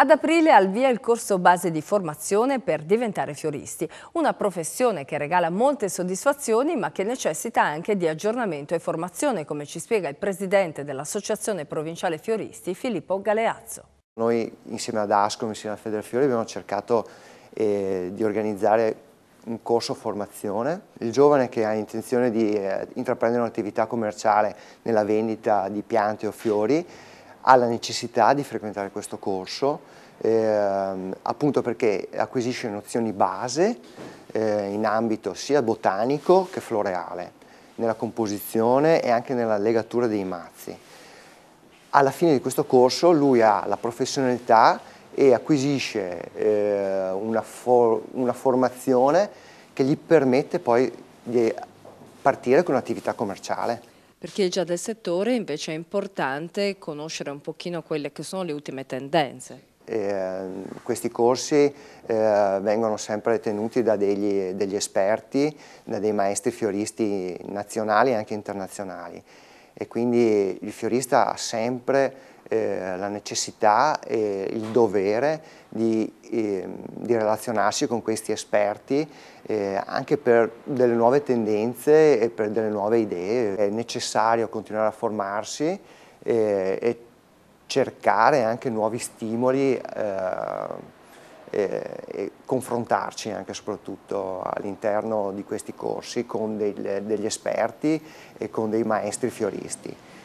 Ad aprile al via il corso base di formazione per diventare fioristi, una professione che regala molte soddisfazioni ma che necessita anche di aggiornamento e formazione, come ci spiega il presidente dell'Associazione Provinciale Fioristi, Filippo Galeazzo. Noi insieme ad ASCOM, insieme a Federfiori abbiamo cercato eh, di organizzare un corso formazione. Il giovane che ha intenzione di eh, intraprendere un'attività commerciale nella vendita di piante o fiori ha la necessità di frequentare questo corso, ehm, appunto perché acquisisce nozioni base eh, in ambito sia botanico che floreale, nella composizione e anche nella legatura dei mazzi. Alla fine di questo corso lui ha la professionalità e acquisisce eh, una, for una formazione che gli permette poi di partire con un'attività commerciale. Per chi è già del settore invece è importante conoscere un pochino quelle che sono le ultime tendenze. Eh, questi corsi eh, vengono sempre tenuti da degli, degli, esperti, da dei maestri fioristi nazionali e anche internazionali e quindi il fiorista ha sempre eh, la necessità e il dovere di, eh, di relazionarsi con questi esperti eh, anche per delle nuove tendenze e per delle nuove idee. È necessario continuare a formarsi eh, e cercare anche nuovi stimoli eh, e confrontarci anche soprattutto all'interno di questi corsi con degli, degli esperti e con dei maestri fioristi.